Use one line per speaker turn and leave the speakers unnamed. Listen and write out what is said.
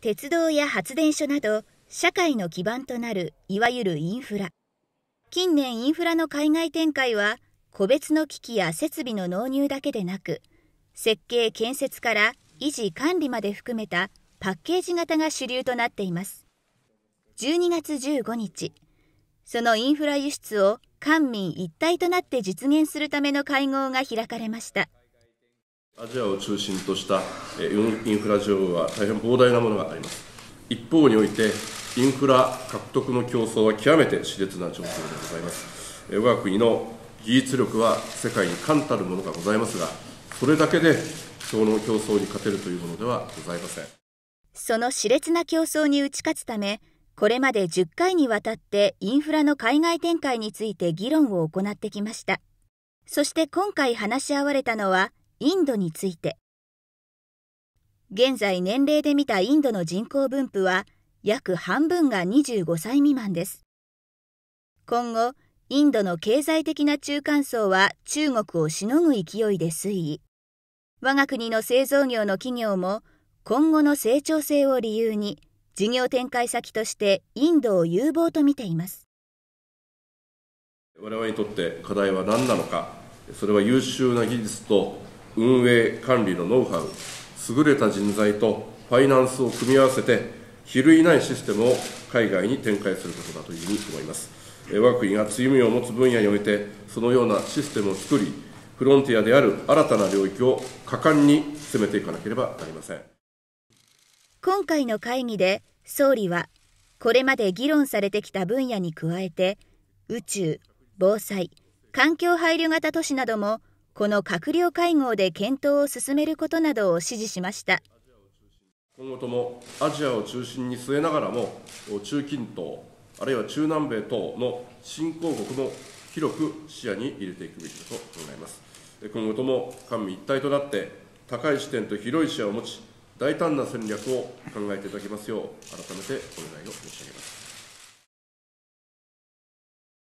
鉄道や発電所など社会の基盤となるいわゆるインフラ近年インフラの海外展開は個別の機器や設備の納入だけでなく設計建設から維持管理まで含めたパッケージ型が主流となっています12月15日そのインフラ輸出を官民一体となって実現するための会合が開かれました
アジアを中心としたインフラ需要は大変膨大なものがあります。一方において、インフラ獲得の競争は極めて熾烈な状況でございます。我が国の技術力は世界に冠たるものがございますが、それだけでその競争に勝てるというものではございません。
その熾烈な競争に打ち勝つため、これまで10回にわたってインフラの海外展開について議論を行ってきました。そして今回話し合われたのは、インドについて現在年齢で見たインドの人口分布は約半分が25歳未満です今後インドの経済的な中間層は中国をしのぐ勢いで推移我が国の製造業の企業も今後の成長性を理由に事業展開先としてインドを有望と見ています
我々にとって課題は何なのかそれは優秀な技術と運営、管理のノウハウ、優れた人材とファイナンスを組み合わせて、比類ないシステムを海外に展開することだというふうに思います。我が国が強みを持つ分野において、そのようなシステムを作り、フロンティアである新たな領域を果敢に進めていかなければなりません。
今回の会議で総理は、これまで議論されてきた分野に加えて、宇宙、防災、環境配慮型都市などもこの閣僚会合で検討を進めることなどを指示しました
今後ともアジアを中心に据えながらも中近東あるいは中南米等の新興国も広く視野に入れていくべきだと考えます今後とも官民一体となって高い視点と広い視野を持ち大
胆な戦略を考えていただきますよう改めてお願いを申し上げます